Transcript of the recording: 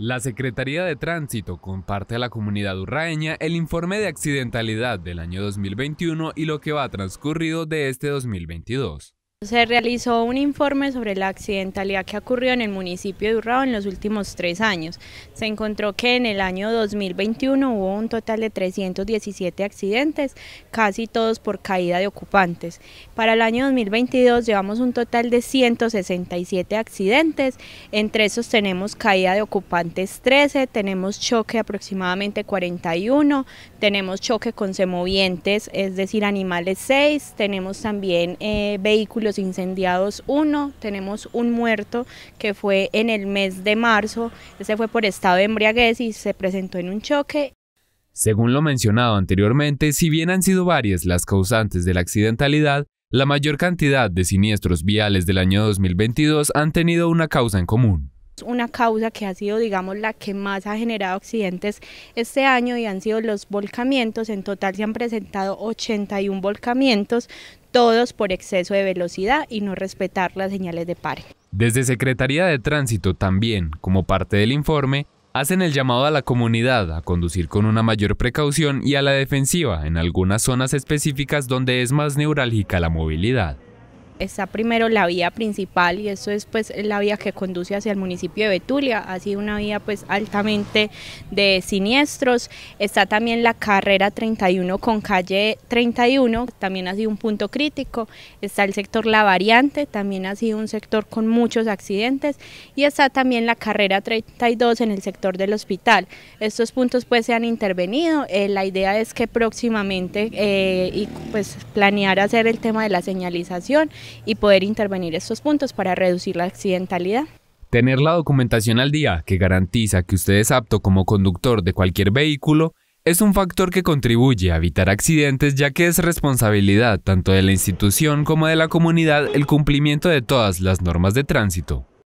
La Secretaría de Tránsito comparte a la comunidad urraeña el informe de accidentalidad del año 2021 y lo que va transcurrido de este 2022. Se realizó un informe sobre la accidentalidad que ocurrió en el municipio de Urrao en los últimos tres años. Se encontró que en el año 2021 hubo un total de 317 accidentes, casi todos por caída de ocupantes. Para el año 2022 llevamos un total de 167 accidentes, entre esos tenemos caída de ocupantes 13, tenemos choque aproximadamente 41, tenemos choque con semovientes, es decir, animales 6, tenemos también eh, vehículos los incendiados uno, tenemos un muerto que fue en el mes de marzo, ese fue por estado de embriaguez y se presentó en un choque. Según lo mencionado anteriormente, si bien han sido varias las causantes de la accidentalidad, la mayor cantidad de siniestros viales del año 2022 han tenido una causa en común una causa que ha sido, digamos, la que más ha generado accidentes este año y han sido los volcamientos. En total se han presentado 81 volcamientos, todos por exceso de velocidad y no respetar las señales de pare. Desde Secretaría de Tránsito también, como parte del informe, hacen el llamado a la comunidad a conducir con una mayor precaución y a la defensiva en algunas zonas específicas donde es más neurálgica la movilidad está primero la vía principal y eso es pues la vía que conduce hacia el municipio de Betulia, ha sido una vía pues altamente de siniestros, está también la carrera 31 con calle 31, también ha sido un punto crítico, está el sector La Variante, también ha sido un sector con muchos accidentes y está también la carrera 32 en el sector del hospital. Estos puntos pues se han intervenido, eh, la idea es que próximamente eh, y pues planear hacer el tema de la señalización y poder intervenir estos puntos para reducir la accidentalidad. Tener la documentación al día que garantiza que usted es apto como conductor de cualquier vehículo es un factor que contribuye a evitar accidentes ya que es responsabilidad tanto de la institución como de la comunidad el cumplimiento de todas las normas de tránsito.